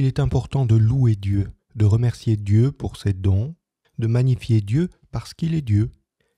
il est important de louer Dieu, de remercier Dieu pour ses dons, de magnifier Dieu parce qu'il est Dieu.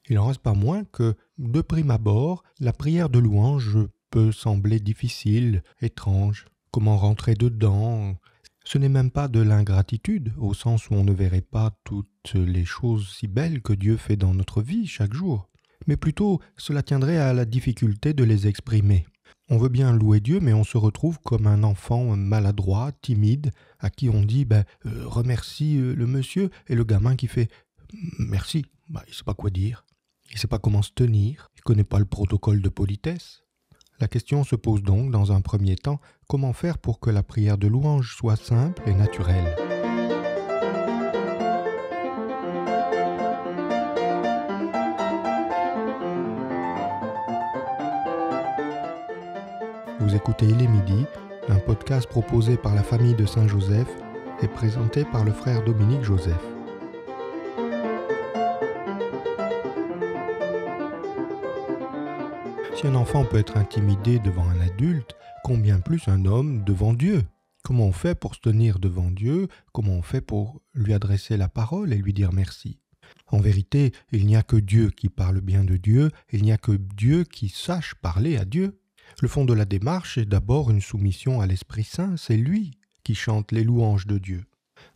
Il n'en reste pas moins que, de prime abord, la prière de louange peut sembler difficile, étrange. Comment rentrer dedans Ce n'est même pas de l'ingratitude, au sens où on ne verrait pas toutes les choses si belles que Dieu fait dans notre vie chaque jour, mais plutôt cela tiendrait à la difficulté de les exprimer. On veut bien louer Dieu, mais on se retrouve comme un enfant maladroit, timide, à qui on dit ben, euh, remercie euh, le monsieur, et le gamin qui fait merci, bah, il ne sait pas quoi dire, il ne sait pas comment se tenir, il ne connaît pas le protocole de politesse. La question se pose donc, dans un premier temps, comment faire pour que la prière de louange soit simple et naturelle. Vous écoutez Il est midi, un podcast proposé par la famille de Saint-Joseph et présenté par le frère Dominique Joseph. Si un enfant peut être intimidé devant un adulte, combien plus un homme devant Dieu Comment on fait pour se tenir devant Dieu Comment on fait pour lui adresser la parole et lui dire merci en vérité, il n'y a que Dieu qui parle bien de Dieu, il n'y a que Dieu qui sache parler à Dieu. Le fond de la démarche est d'abord une soumission à l'Esprit Saint, c'est lui qui chante les louanges de Dieu.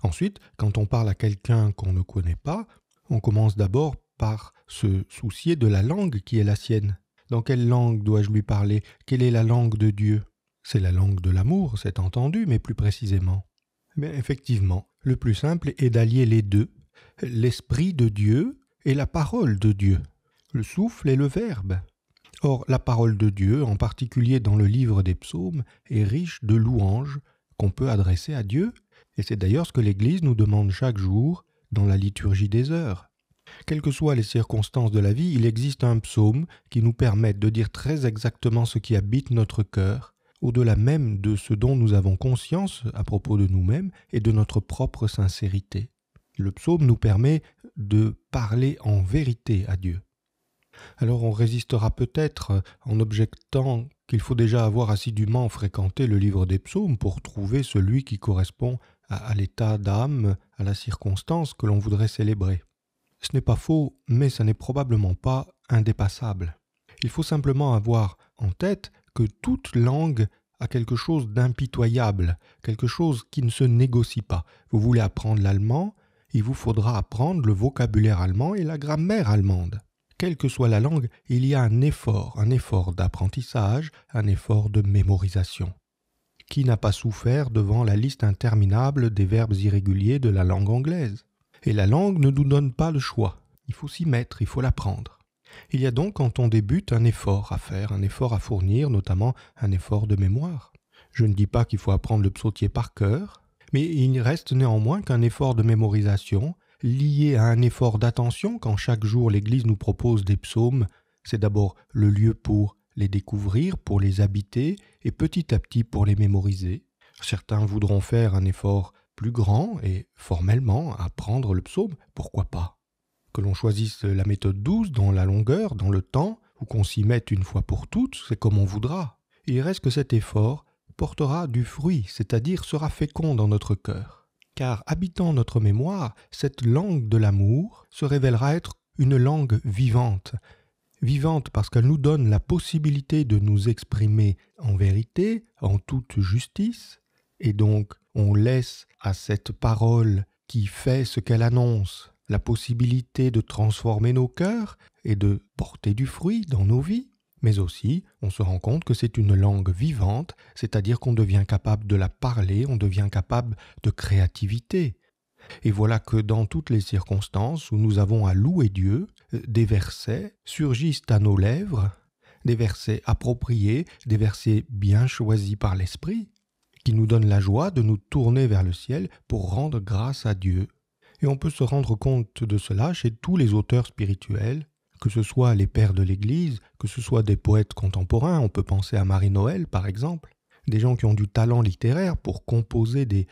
Ensuite, quand on parle à quelqu'un qu'on ne connaît pas, on commence d'abord par se soucier de la langue qui est la sienne. Dans quelle langue dois-je lui parler Quelle est la langue de Dieu C'est la langue de l'amour, c'est entendu, mais plus précisément. Mais effectivement, le plus simple est d'allier les deux, l'Esprit de Dieu et la parole de Dieu, le souffle et le Verbe. Or, la parole de Dieu, en particulier dans le livre des psaumes, est riche de louanges qu'on peut adresser à Dieu, et c'est d'ailleurs ce que l'Église nous demande chaque jour dans la liturgie des heures. Quelles que soient les circonstances de la vie, il existe un psaume qui nous permet de dire très exactement ce qui habite notre cœur, au-delà même de ce dont nous avons conscience à propos de nous-mêmes et de notre propre sincérité. Le psaume nous permet de parler en vérité à Dieu alors on résistera peut-être euh, en objectant qu'il faut déjà avoir assidûment fréquenté le livre des psaumes pour trouver celui qui correspond à, l'état d'âme, à la circonstance que l'on voudrait célébrer. Ce n'est pas faux, mais ce n'est probablement pas indépassable. Il faut simplement avoir en tête que toute langue a quelque chose d'impitoyable, quelque chose qui ne se négocie pas. Vous voulez apprendre l'allemand, il vous faudra apprendre le vocabulaire allemand et la grammaire allemande quelle que soit la langue, il y a un effort, un effort d'apprentissage, un effort de mémorisation. Qui n'a pas souffert devant la liste interminable des verbes irréguliers de la langue anglaise Et la langue ne nous donne pas le choix. Il faut s'y mettre, il faut l'apprendre. Il y a donc, quand on débute, un effort à faire, un effort à fournir, notamment un effort de mémoire. Je ne dis pas qu'il faut apprendre le psautier par cœur, mais il reste néanmoins qu'un effort de mémorisation, lié à un effort d'attention quand chaque jour l'Église nous propose des psaumes, c'est d'abord le lieu pour les découvrir, pour les habiter et petit à petit pour les mémoriser. Certains voudront faire un effort plus grand et formellement apprendre le psaume, pourquoi pas Que l'on choisisse la méthode douce dans la longueur, dans le temps, ou qu'on s'y mette une fois pour toutes, c'est comme on voudra. Il reste que cet effort portera du fruit, c'est-à-dire sera fécond dans notre cœur car habitant notre mémoire, cette langue de l'amour se révélera être une langue vivante, vivante parce qu'elle nous donne la possibilité de nous exprimer en vérité, en toute justice, et donc on laisse à cette parole qui fait ce qu'elle annonce la possibilité de transformer nos cœurs et de porter du fruit dans nos vies mais aussi on se rend compte que c'est une langue vivante, c'est-à-dire qu'on devient capable de la parler, on devient capable de créativité. Et voilà que dans toutes les circonstances où nous avons à louer Dieu, euh, des versets surgissent à nos lèvres, des versets appropriés, des versets bien choisis par l'Esprit, qui nous donnent la joie de nous tourner vers le ciel pour rendre grâce à Dieu. Et on peut se rendre compte de cela chez tous les auteurs spirituels, que ce soit les pères de l'Église, que ce soit des poètes contemporains, on peut penser à Marie-Noël par exemple, des gens qui ont du talent littéraire pour composer des,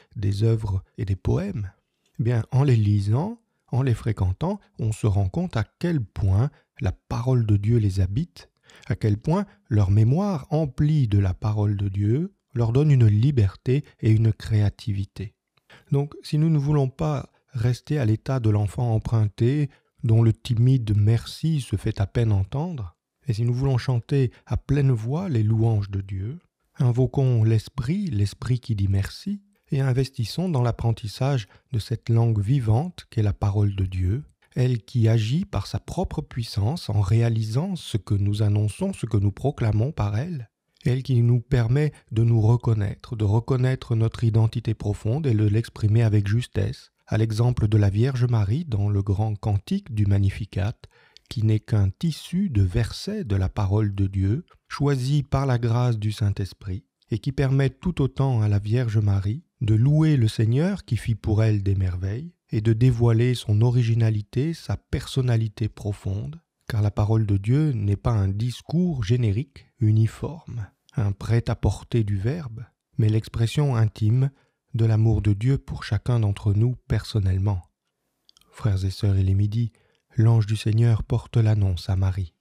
œuvres et des poèmes, eh bien en les lisant, en les fréquentant, on se rend compte à quel point la parole de Dieu les habite, à quel point leur mémoire emplie de la parole de Dieu leur donne une liberté et une créativité. Donc si nous ne voulons pas rester à l'état de l'enfant emprunté dont le timide merci se fait à peine entendre, et si nous voulons chanter à pleine voix les louanges de Dieu, invoquons l'esprit, l'esprit qui dit merci, et investissons dans l'apprentissage de cette langue vivante qu'est la parole de Dieu, elle qui agit par sa propre puissance en réalisant ce que nous annonçons, ce que nous proclamons par elle, elle qui nous permet de nous reconnaître, de reconnaître notre identité profonde et de l'exprimer avec justesse, à l'exemple de la Vierge Marie dans le grand cantique du Magnificat, qui n'est qu'un tissu de versets de la parole de Dieu, choisi par la grâce du Saint-Esprit, et qui permet tout autant à la Vierge Marie de louer le Seigneur qui fit pour elle des merveilles, et de dévoiler son originalité, sa personnalité profonde, car la parole de Dieu n'est pas un discours générique, uniforme, un prêt-à-porter du Verbe, mais l'expression intime de l'amour de Dieu pour chacun d'entre nous personnellement. Frères et sœurs, il est midi, l'ange du Seigneur porte l'annonce à Marie.